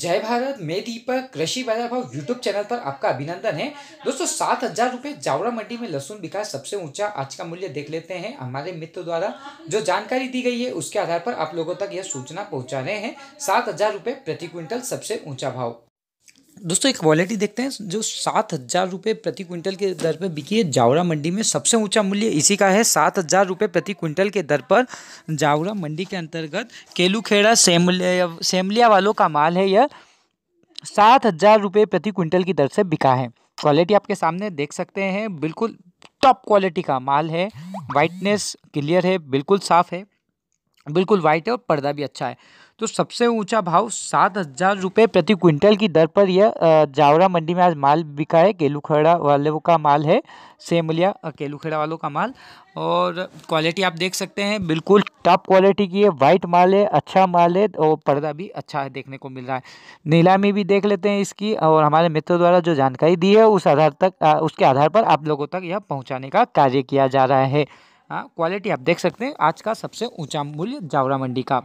जय भारत मैं दीपक कृषि बाजार भाव यूट्यूब चैनल पर आपका अभिनंदन है दोस्तों सात हजार रुपये जावड़ा मंडी में लहसुन बिका सबसे ऊंचा आज का मूल्य देख लेते हैं हमारे मित्र द्वारा जो जानकारी दी गई है उसके आधार पर आप लोगों तक यह सूचना पहुंचा रहे हैं सात हजार रुपये प्रति क्विंटल सबसे ऊंचा भाव दोस्तों एक क्वालिटी देखते हैं जो सात हज़ार रुपये प्रति क्विंटल के दर पर बिकी है जावरा मंडी में सबसे ऊंचा मूल्य इसी का है सात हज़ार रुपये प्रति क्विंटल के दर पर जावरा मंडी के अंतर्गत केलूखेड़ा सेमलिया सेमलिया वालों का माल है यह सात हज़ार रुपये प्रति क्विंटल की दर से बिका है क्वालिटी आपके सामने देख सकते हैं बिल्कुल टॉप क्वालिटी का माल है वाइटनेस क्लियर है बिल्कुल साफ़ है बिल्कुल वाइट है और पर्दा भी अच्छा है तो सबसे ऊंचा भाव सात हज़ार रुपये प्रति क्विंटल की दर पर यह जावरा मंडी में आज माल बिका है केलूखेड़ा वालों का माल है सेमलिया केलूखेड़ा वालों का माल और क्वालिटी आप देख सकते हैं बिल्कुल टॉप क्वालिटी की है वाइट माल है अच्छा माल है और पर्दा भी अच्छा है देखने को मिल रहा है नीलामी भी देख लेते हैं इसकी और हमारे मित्रों द्वारा जो जानकारी दी है उस आधार तक उसके आधार पर आप लोगों तक यह पहुँचाने का कार्य किया जा रहा है क्वालिटी हाँ, आप देख सकते हैं आज का सबसे ऊंचा मूल्य जावरा मंडी का